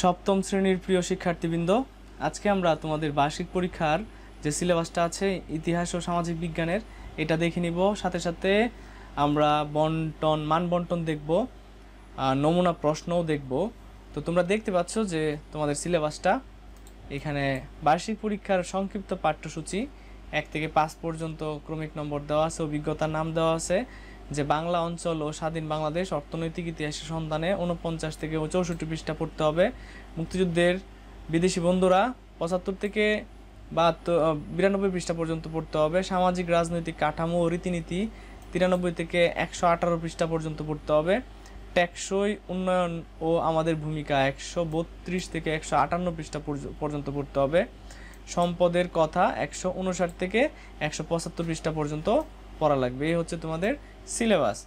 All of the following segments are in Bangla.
সপ্তম শ্রেণীর প্রিয় শিক্ষার্থীবৃন্দ আজকে আমরা তোমাদের বার্ষিক পরীক্ষার যে সিলেবাসটা আছে ইতিহাস ও সামাজিক বিজ্ঞানের এটা দেখে নিব সাথে সাথে আমরা বন্টন মান বন্টন দেখব নমুনা প্রশ্নও দেখব তো তোমরা দেখতে পাচ্ছ যে তোমাদের সিলেবাসটা এখানে বার্ষিক পরীক্ষার সংক্ষিপ্ত পাঠ্যসূচি এক থেকে পাঁচ পর্যন্ত ক্রমিক নম্বর দেওয়া আছে অভিজ্ঞতার নাম দেওয়া আছে যে বাংলা অঞ্চল ও স্বাধীন বাংলাদেশ অর্থনৈতিক ইতিহাসের সন্ধানে উনপঞ্চাশ থেকে চৌষট্টি পৃষ্ঠা পড়তে হবে মুক্তিযুদ্ধের বিদেশি বন্ধুরা পঁচাত্তর থেকে বাহাত্তর বিরানব্বই পৃষ্ঠা পর্যন্ত পড়তে হবে সামাজিক রাজনৈতিক কাঠামো ও রীতিনীতি তিরানব্বই থেকে একশো আঠারো পৃষ্ঠা পর্যন্ত পড়তে হবে টেকসই উন্নয়ন ও আমাদের ভূমিকা একশো বত্রিশ থেকে একশো আটান্ন পৃষ্ঠা পর্যন্ত পড়তে হবে সম্পদের কথা একশো উনষাট থেকে একশো পঁচাত্তর পৃষ্ঠা পর্যন্ত পড়া লাগবে এই হচ্ছে তোমাদের সিলেবাস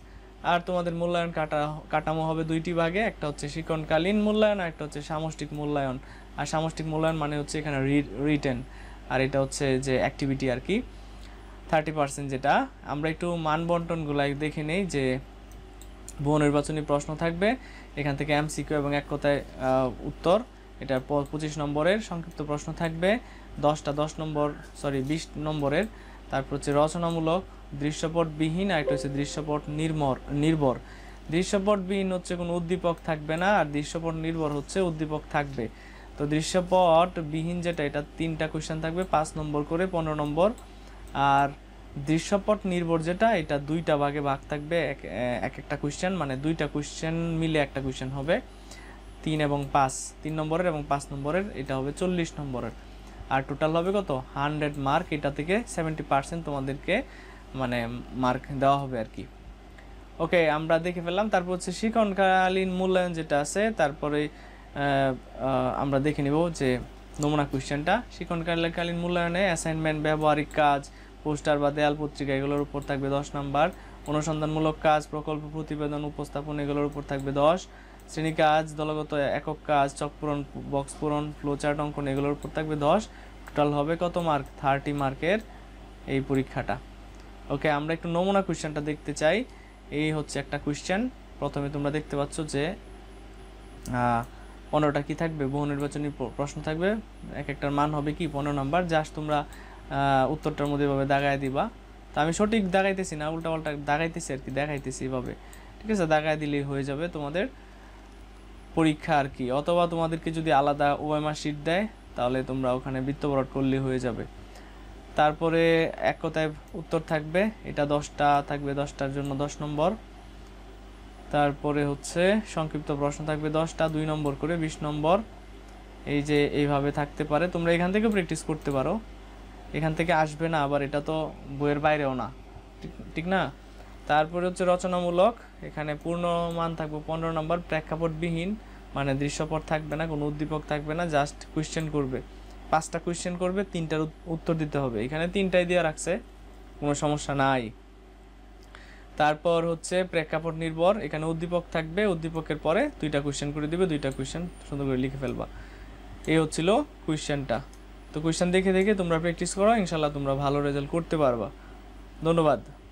আর তোমাদের মূল্যায়ন কাটা কাঠামো হবে দুইটি ভাগে একটা হচ্ছে শিক্ষণকালীন মূল্যায়ন আর একটা হচ্ছে সামষ্টিক মূল্যায়ন আর সামষ্টিক মূল্যায়ন মানে হচ্ছে এখানে রিটেন আর এটা হচ্ছে যে অ্যাক্টিভিটি আর কি থার্টি পার্সেন্ট যেটা আমরা একটু বন্টনগুলাই দেখে নেই যে বহু নির্বাচনী প্রশ্ন থাকবে এখান থেকে এমসিকিউ এবং এক কথায় উত্তর এটার পঁচিশ নম্বরের সংক্ষিপ্ত প্রশ্ন থাকবে দশটা দশ নম্বর সরি বিশ নম্বরের তারপর হচ্ছে রচনামূলক দৃশ্যপটবিহীন আর একটা হচ্ছে দৃশ্যপট নির্মর নির্ভর দৃশ্যপটবিহীন হচ্ছে কোনো উদ্দীপক থাকবে না আর দৃশ্যপট নির্ভর হচ্ছে উদ্দীপক থাকবে তো দৃশ্যপট বিহীন যেটা এটা তিনটা কোয়েশ্চেন থাকবে পাঁচ নম্বর করে পনেরো নম্বর আর দৃশ্যপট নির্ভর যেটা এটা দুইটা ভাগে ভাগ থাকবে এক এক একটা কোয়েশ্চেন মানে দুইটা কোয়েশ্চেন মিলে একটা কোয়েশ্চেন হবে তিন এবং পাঁচ তিন নম্বরের এবং পাঁচ নম্বরের এটা হবে চল্লিশ নম্বরের আর টোটাল হবে কত হান্ড্রেড মার্ক এটা থেকে সেভেন্টি পার্সেন্ট তোমাদেরকে মানে মার্ক দেওয়া হবে আর কি ওকে আমরা দেখে ফেললাম তারপর হচ্ছে শিক্ষণকালীন মূল্যায়ন যেটা আছে তারপরে আমরা দেখে নিব যে নমুনা কোয়েশ্চেনটা শিক্ষণকালীন মূল্যায়নে অ্যাসাইনমেন্ট ব্যবহারিক কাজ পোস্টার বা দেয়াল পত্রিকা এগুলোর উপর থাকবে দশ নম্বর অনুসন্ধানমূলক কাজ প্রকল্প প্রতিবেদন উপস্থাপন এগুলোর উপর থাকবে দশ শ্রেণী কাজ দলগত একক কাজ চক পূরণ বক্স পূরণ ফ্লোচার্ট অঙ্কন এগুলোর উপর থাকবে দশ টোটাল হবে কত মার্ক থার্টি মার্কের এই পরীক্ষাটা ওকে আমরা একটু নমুনা কোয়েশ্চেনটা দেখতে চাই এই হচ্ছে একটা কোয়েশ্চেন প্রথমে তোমরা দেখতে পাচ্ছ যে পনেরোটা কি থাকবে বহু নির্বাচনী প্রশ্ন থাকবে এক একটার মান হবে কি পনেরো নাম্বার জাস্ট তোমরা উত্তরটার মধ্যে এভাবে দাগায় দিবা তো আমি সঠিক দাগাইতেছি না উল্টা পাল্টা দাগাইতেছি আর কি দেখাইতেছি এভাবে ঠিক আছে দাগায় দিলেই হয়ে যাবে তোমাদের পরীক্ষা আর কি অথবা তোমাদেরকে যদি আলাদা ওএমআর শিট দেয় তাহলে তোমরা ওখানে বৃত্তবরট করলে হয়ে যাবে তারপরে এক কথায় উত্তর থাকবে এটা দশটা থাকবে দশটার জন্য দশ নম্বর তারপরে হচ্ছে সংক্ষিপ্ত প্রশ্ন থাকবে দশটা দুই নম্বর করে বিশ নম্বর এই যে এইভাবে থাকতে পারে তোমরা এখান থেকে প্র্যাকটিস করতে পারো এখান থেকে আসবে না আবার এটা তো বইয়ের বাইরেও না ঠিক না তারপরে হচ্ছে রচনামূলক এখানে পূর্ণ মান থাকবে পনেরো নম্বর প্রেক্ষাপটবিহীন মানে দৃশ্যপট থাকবে না কোনো উদ্দীপক থাকবে না জাস্ট কোয়েশ্চেন করবে পাঁচটা কোয়েশ্চেন করবে তিনটার উত্তর দিতে হবে এখানে তিনটাই দেওয়া রাখছে কোনো সমস্যা নাই তারপর হচ্ছে প্রেক্ষাপট নির্ভর এখানে উদ্দীপক থাকবে উদ্দীপকের পরে দুইটা কোয়েশ্চেন করে দিবে দুইটা কোয়েশ্চেন সুন্দর করে লিখে ফেলবা এই হচ্ছিল কোয়েশ্চেনটা তো কোয়েশ্চেন দেখে দেখে তোমরা প্র্যাকটিস করো ইনশাল্লাহ তোমরা ভালো রেজাল্ট করতে পারবা ধন্যবাদ